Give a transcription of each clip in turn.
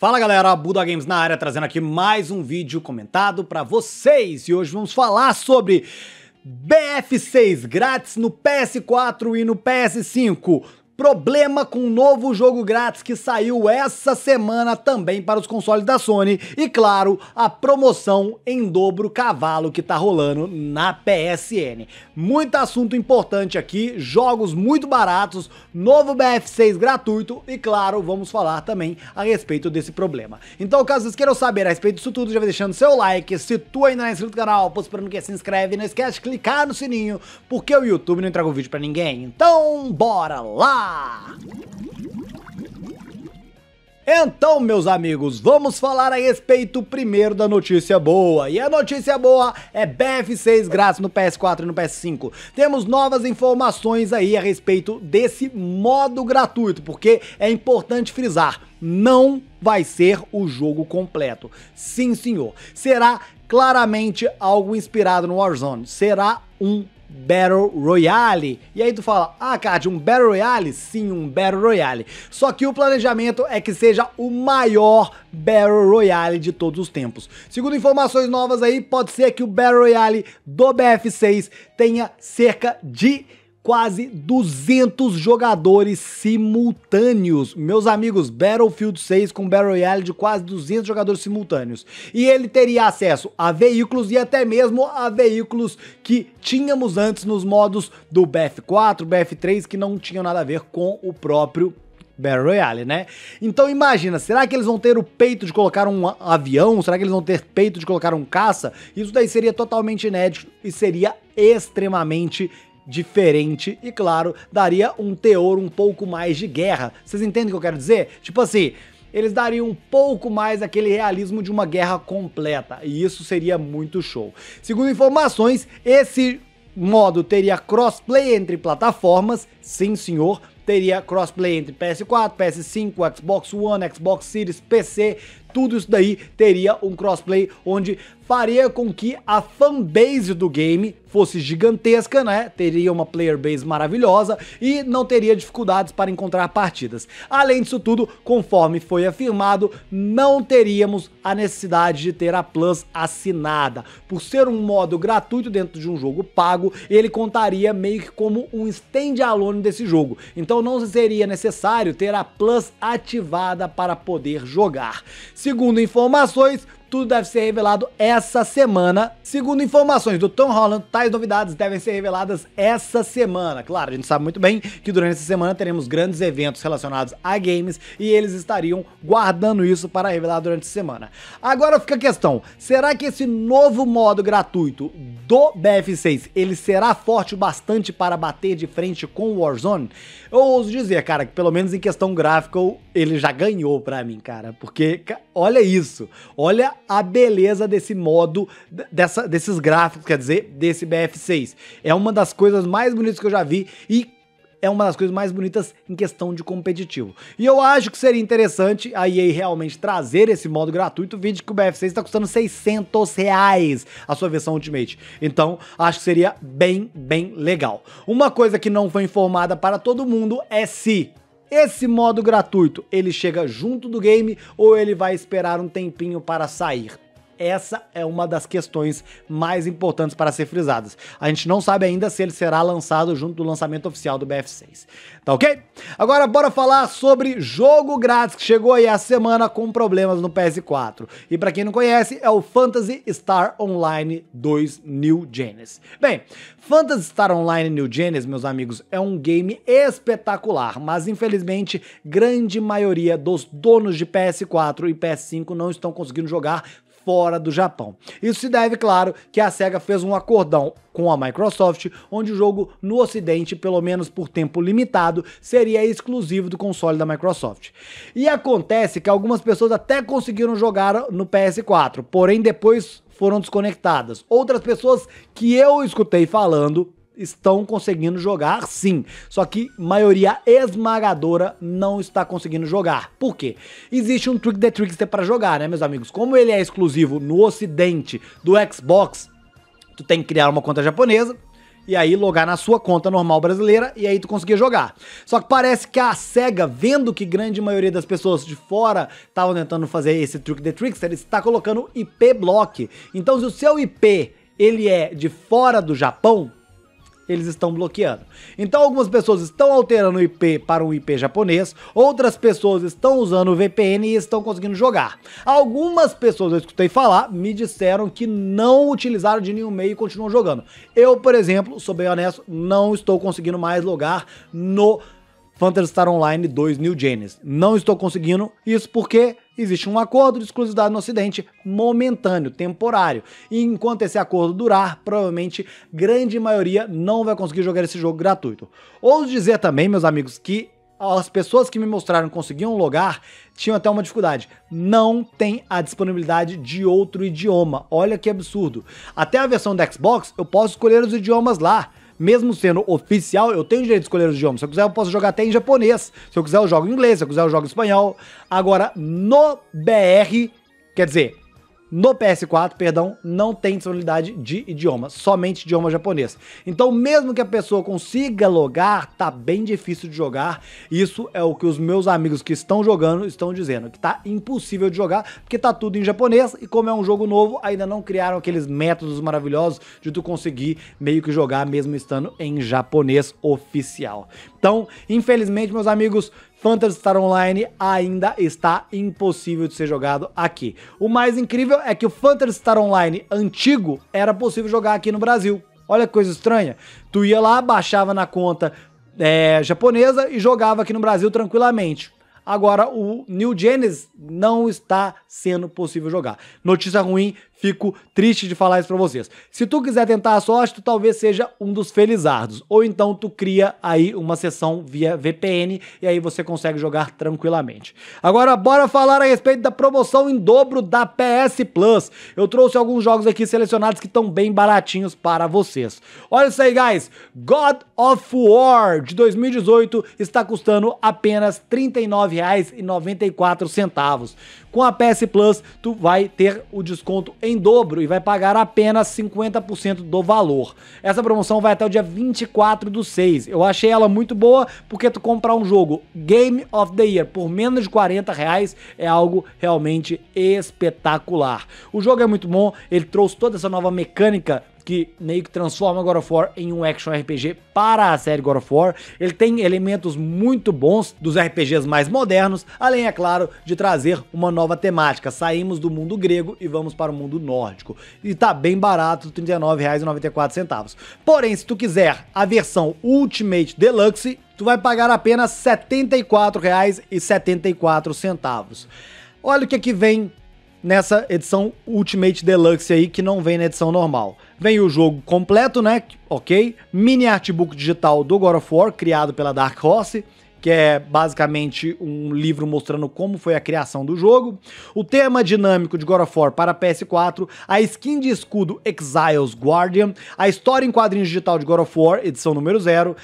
Fala galera, Buda Games na área, trazendo aqui mais um vídeo comentado para vocês. E hoje vamos falar sobre BF6 grátis no PS4 e no PS5. Problema com o novo jogo grátis que saiu essa semana também para os consoles da Sony. E claro, a promoção em dobro cavalo que tá rolando na PSN. Muito assunto importante aqui, jogos muito baratos, novo BF6 gratuito e claro, vamos falar também a respeito desse problema. Então, caso vocês queiram saber a respeito disso tudo, já vai deixando seu like. Se tu ainda não é inscrito no canal, para que se inscreve. Não esquece de clicar no sininho, porque o YouTube não entrega o vídeo para ninguém. Então, bora lá! Então, meus amigos, vamos falar a respeito primeiro da notícia boa. E a notícia boa é BF6 grátis no PS4 e no PS5. Temos novas informações aí a respeito desse modo gratuito, porque é importante frisar, não vai ser o jogo completo. Sim, senhor. Será claramente algo inspirado no Warzone. Será um Battle Royale. E aí tu fala, ah, Card, um Battle Royale? Sim, um Battle Royale. Só que o planejamento é que seja o maior Battle Royale de todos os tempos. Segundo informações novas aí, pode ser que o Battle Royale do BF6 tenha cerca de quase 200 jogadores simultâneos. Meus amigos, Battlefield 6 com Battle Royale de quase 200 jogadores simultâneos. E ele teria acesso a veículos e até mesmo a veículos que tínhamos antes nos modos do BF4, BF3, que não tinham nada a ver com o próprio Battle Royale, né? Então imagina, será que eles vão ter o peito de colocar um avião? Será que eles vão ter peito de colocar um caça? Isso daí seria totalmente inédito e seria extremamente diferente e, claro, daria um teor um pouco mais de guerra. Vocês entendem o que eu quero dizer? Tipo assim, eles dariam um pouco mais aquele realismo de uma guerra completa, e isso seria muito show. Segundo informações, esse modo teria crossplay entre plataformas, sim senhor, teria crossplay entre PS4, PS5, Xbox One, Xbox Series, PC, tudo isso daí teria um crossplay onde faria com que a fanbase do game fosse gigantesca, né? Teria uma player base maravilhosa e não teria dificuldades para encontrar partidas. Além disso tudo, conforme foi afirmado, não teríamos a necessidade de ter a Plus assinada. Por ser um modo gratuito dentro de um jogo pago, ele contaria meio que como um standalone desse jogo. Então não seria necessário ter a Plus ativada para poder jogar. Segundo informações, tudo deve ser revelado essa semana. Segundo informações do Tom Holland, tais novidades devem ser reveladas essa semana. Claro, a gente sabe muito bem que durante essa semana teremos grandes eventos relacionados a games e eles estariam guardando isso para revelar durante a semana. Agora fica a questão, será que esse novo modo gratuito do BF6, ele será forte o bastante para bater de frente com o Warzone? Eu ouso dizer, cara, que pelo menos em questão gráfica ele já ganhou para mim, cara, porque olha isso, olha a beleza desse modo, dessa, desses gráficos, quer dizer, desse BF6. É uma das coisas mais bonitas que eu já vi e é uma das coisas mais bonitas em questão de competitivo. E eu acho que seria interessante a EA realmente trazer esse modo gratuito, vídeo que o BF6 está custando 600 reais a sua versão Ultimate. Então, acho que seria bem, bem legal. Uma coisa que não foi informada para todo mundo é se esse modo gratuito, ele chega junto do game ou ele vai esperar um tempinho para sair? essa é uma das questões mais importantes para ser frisadas. A gente não sabe ainda se ele será lançado junto do lançamento oficial do BF6. Tá ok? Agora bora falar sobre jogo grátis que chegou aí a semana com problemas no PS4. E para quem não conhece, é o Phantasy Star Online 2 New Genesis. Bem, Phantasy Star Online New Genesis, meus amigos, é um game espetacular, mas infelizmente grande maioria dos donos de PS4 e PS5 não estão conseguindo jogar fora do Japão. Isso se deve, claro, que a SEGA fez um acordão com a Microsoft, onde o jogo no ocidente, pelo menos por tempo limitado, seria exclusivo do console da Microsoft. E acontece que algumas pessoas até conseguiram jogar no PS4, porém depois foram desconectadas. Outras pessoas que eu escutei falando estão conseguindo jogar sim. Só que maioria esmagadora não está conseguindo jogar. Por quê? Existe um Trick the Trickster para jogar, né, meus amigos? Como ele é exclusivo no ocidente do Xbox, tu tem que criar uma conta japonesa, e aí logar na sua conta normal brasileira e aí tu conseguia jogar. Só que parece que a SEGA, vendo que grande maioria das pessoas de fora estavam tentando fazer esse Trick the Trickster, está colocando IP Block. Então se o seu IP ele é de fora do Japão, eles estão bloqueando. Então algumas pessoas estão alterando o IP para um IP japonês, outras pessoas estão usando o VPN e estão conseguindo jogar. Algumas pessoas eu escutei falar, me disseram que não utilizaram de nenhum meio e continuam jogando. Eu, por exemplo, sou bem honesto, não estou conseguindo mais logar no Phantasy Star Online 2 New Genesis. Não estou conseguindo isso porque existe um acordo de exclusividade no Ocidente momentâneo, temporário. E enquanto esse acordo durar, provavelmente grande maioria não vai conseguir jogar esse jogo gratuito. Ouso dizer também, meus amigos, que as pessoas que me mostraram conseguiam logar tinham até uma dificuldade. Não tem a disponibilidade de outro idioma. Olha que absurdo. Até a versão da Xbox eu posso escolher os idiomas lá mesmo sendo oficial, eu tenho direito de escolher os idiomas. Se eu quiser, eu posso jogar até em japonês. Se eu quiser, eu jogo em inglês. Se eu quiser, eu jogo em espanhol. Agora, no BR, quer dizer, no PS4, perdão, não tem disponibilidade de idioma, somente idioma japonês. Então, mesmo que a pessoa consiga logar, tá bem difícil de jogar. Isso é o que os meus amigos que estão jogando estão dizendo, que tá impossível de jogar, porque tá tudo em japonês e como é um jogo novo, ainda não criaram aqueles métodos maravilhosos de tu conseguir meio que jogar mesmo estando em japonês oficial. Então, infelizmente, meus amigos, Phantasy Star Online ainda está impossível de ser jogado aqui. O mais incrível é que o Phantasy Star Online antigo era possível jogar aqui no Brasil. Olha que coisa estranha. Tu ia lá, baixava na conta é, japonesa e jogava aqui no Brasil tranquilamente. Agora o New Genesis não está sendo possível jogar. Notícia ruim, fico triste de falar isso para vocês. Se tu quiser tentar a sorte, tu talvez seja um dos felizardos, ou então tu cria aí uma sessão via VPN e aí você consegue jogar tranquilamente. Agora bora falar a respeito da promoção em dobro da PS Plus. Eu trouxe alguns jogos aqui selecionados que estão bem baratinhos para vocês. Olha isso aí, guys. God of War de 2018 está custando apenas 39 R$ R$19,94. Com a PS Plus, tu vai ter o desconto em dobro e vai pagar apenas 50% do valor. Essa promoção vai até o dia 24 do 6. Eu achei ela muito boa porque tu comprar um jogo Game of the Year por menos de 40 reais é algo realmente espetacular. O jogo é muito bom, ele trouxe toda essa nova mecânica que meio que transforma God of War em um action RPG para a série God of War. Ele tem elementos muito bons dos RPGs mais modernos, além, é claro, de trazer uma nova temática. Saímos do mundo grego e vamos para o mundo nórdico. E tá bem barato, R$ 39,94. Porém, se tu quiser a versão Ultimate Deluxe, tu vai pagar apenas R$ 74,74. Olha o que é que vem nessa edição Ultimate Deluxe aí, que não vem na edição normal. Vem o jogo completo, né? Ok. Mini artbook digital do God of War, criado pela Dark Horse que é basicamente um livro mostrando como foi a criação do jogo, o tema dinâmico de God of War para PS4, a skin de escudo Exiles Guardian, a história em quadrinhos digital de God of War, edição número 0,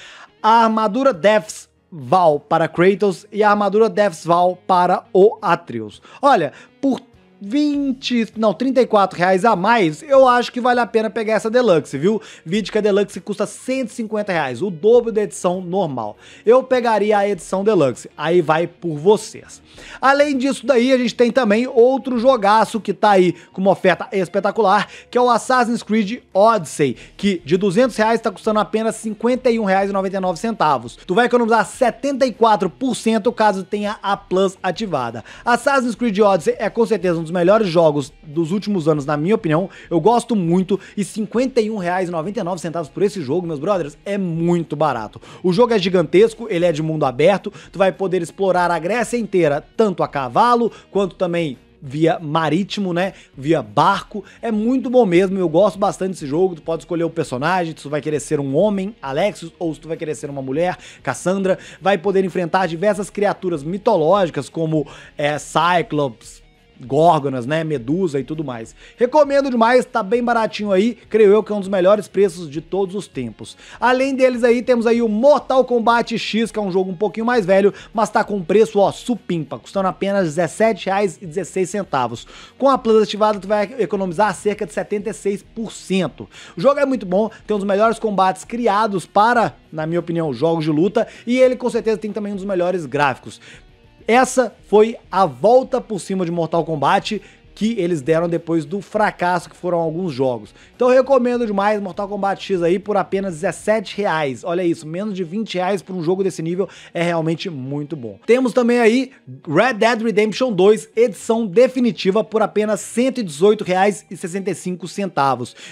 a armadura Death's Val para Kratos e a armadura Death's Val para o Atreus. Olha, por 20, não, 34 reais a mais, eu acho que vale a pena pegar essa Deluxe, viu? Vídeo que a Deluxe custa 150 reais, o dobro da edição normal. Eu pegaria a edição Deluxe, aí vai por vocês. Além disso daí, a gente tem também outro jogaço que tá aí com uma oferta espetacular, que é o Assassin's Creed Odyssey, que de 200 reais tá custando apenas 51 reais e 99 centavos. Tu vai economizar 74% caso tenha a Plus ativada. Assassin's Creed Odyssey é com certeza um dos melhores jogos dos últimos anos, na minha opinião. Eu gosto muito e R$ 51,99 por esse jogo, meus brothers, é muito barato. O jogo é gigantesco, ele é de mundo aberto, tu vai poder explorar a Grécia inteira, tanto a cavalo quanto também via marítimo, né? Via barco. É muito bom mesmo, eu gosto bastante desse jogo. Tu pode escolher o personagem, se tu vai querer ser um homem, Alexios, ou se tu vai querer ser uma mulher, Cassandra. Vai poder enfrentar diversas criaturas mitológicas, como é, Cyclops, górgonas, né, medusa e tudo mais. Recomendo demais, tá bem baratinho aí, creio eu que é um dos melhores preços de todos os tempos. Além deles aí, temos aí o Mortal Kombat X, que é um jogo um pouquinho mais velho, mas tá com preço, ó, supimpa, custando apenas R$17,16. Com a Plus ativada, tu vai economizar cerca de 76%. O jogo é muito bom, tem um dos melhores combates criados para, na minha opinião, jogos de luta, e ele com certeza tem também um dos melhores gráficos. Essa foi a volta por cima de Mortal Kombat que eles deram depois do fracasso que foram alguns jogos. Então recomendo demais Mortal Kombat X aí por apenas R$17,00. Olha isso, menos de 20 reais por um jogo desse nível é realmente muito bom. Temos também aí Red Dead Redemption 2, edição definitiva por apenas R$ 118,65.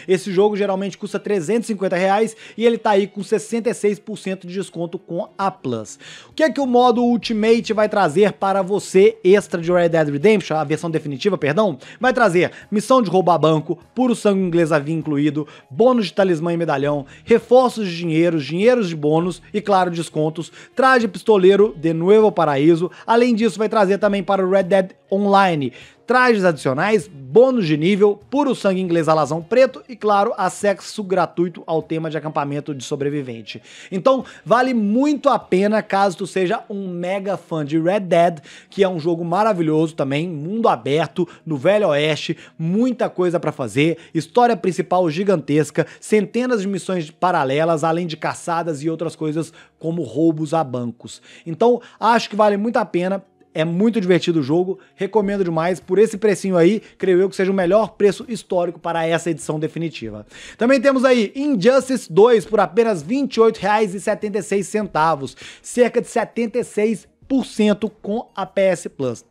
Esse jogo geralmente custa R$ 350 reais, e ele tá aí com 66% de desconto com a Plus. O que é que o modo Ultimate vai trazer para você extra de Red Dead Redemption, a versão definitiva, perdão? vai trazer missão de roubar banco, puro sangue inglês havia incluído, bônus de talismã e medalhão, reforços de dinheiro dinheiros de bônus e, claro, descontos, traje pistoleiro de Nuevo Paraíso. Além disso, vai trazer também para o Red Dead Online trajes adicionais, bônus de nível, puro sangue inglês alazão preto e, claro, acesso gratuito ao tema de acampamento de sobrevivente. Então, vale muito a pena caso tu seja um mega fã de Red Dead, que é um jogo maravilhoso também, mundo aberto, no Velho Oeste, muita coisa para fazer, história principal gigantesca, centenas de missões paralelas, além de caçadas e outras coisas como roubos a bancos. Então, acho que vale muito a pena é muito divertido o jogo, recomendo demais. Por esse precinho aí, creio eu que seja o melhor preço histórico para essa edição definitiva. Também temos aí Injustice 2 por apenas R$ 28,76, cerca de 76% com a PS Plus.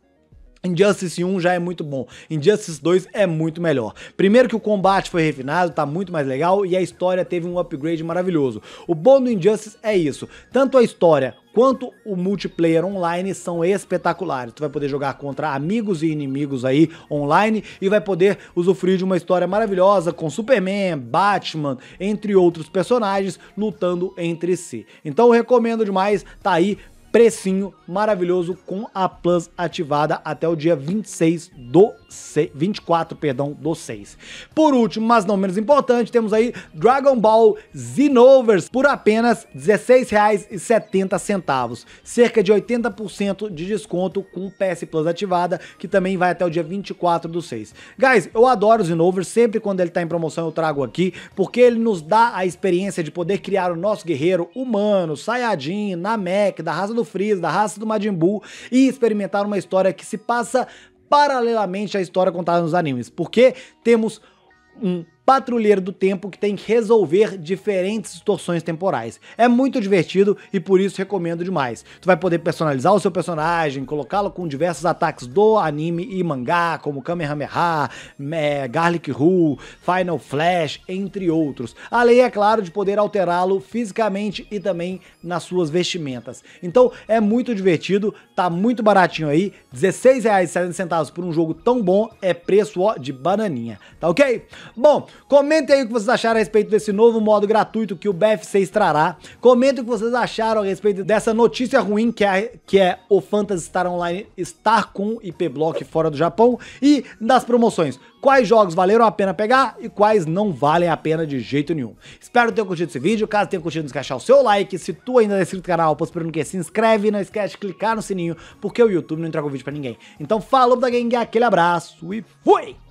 Injustice 1 já é muito bom, Injustice 2 é muito melhor. Primeiro que o combate foi refinado, tá muito mais legal e a história teve um upgrade maravilhoso. O bom do Injustice é isso, tanto a história quanto o multiplayer online são espetaculares. Tu vai poder jogar contra amigos e inimigos aí online e vai poder usufruir de uma história maravilhosa com Superman, Batman, entre outros personagens lutando entre si. Então eu recomendo demais, tá aí precinho maravilhoso com a Plus ativada até o dia 26 do 24, perdão, do 6. Por último, mas não menos importante, temos aí Dragon Ball Xenoverse por apenas R$ 16,70, cerca de 80% de desconto com PS Plus ativada, que também vai até o dia 24 do 6. Guys, eu adoro o Xenoverse, sempre quando ele tá em promoção eu trago aqui, porque ele nos dá a experiência de poder criar o nosso guerreiro humano, Saiyajin, Namek, da raça do Freeza, da raça do Majin Buu e experimentar uma história que se passa paralelamente à história contada nos animes, porque temos um Patrulheiro do Tempo que tem que resolver diferentes distorções temporais. É muito divertido e por isso recomendo demais. Tu vai poder personalizar o seu personagem, colocá-lo com diversos ataques do anime e mangá, como Kamehameha, Garlic Rule, Final Flash, entre outros. Além, é claro, de poder alterá-lo fisicamente e também nas suas vestimentas. Então é muito divertido, tá muito baratinho aí, R$16,70 por um jogo tão bom é preço ó, de bananinha, tá ok? Bom, Comentem aí o que vocês acharam a respeito desse novo modo gratuito que o BFC trará. Comentem o que vocês acharam a respeito dessa notícia ruim que é, que é o Phantasy Star Online estar com IP Block fora do Japão e das promoções. Quais jogos valeram a pena pegar e quais não valem a pena de jeito nenhum. Espero ter curtido esse vídeo. Caso tenha curtido, não esquece de o seu like. Se tu ainda não é inscrito no canal, posso esperando que se inscreve. Não esquece de clicar no sininho, porque o YouTube não entrega o vídeo pra ninguém. Então falou da Gang, aquele abraço e fui!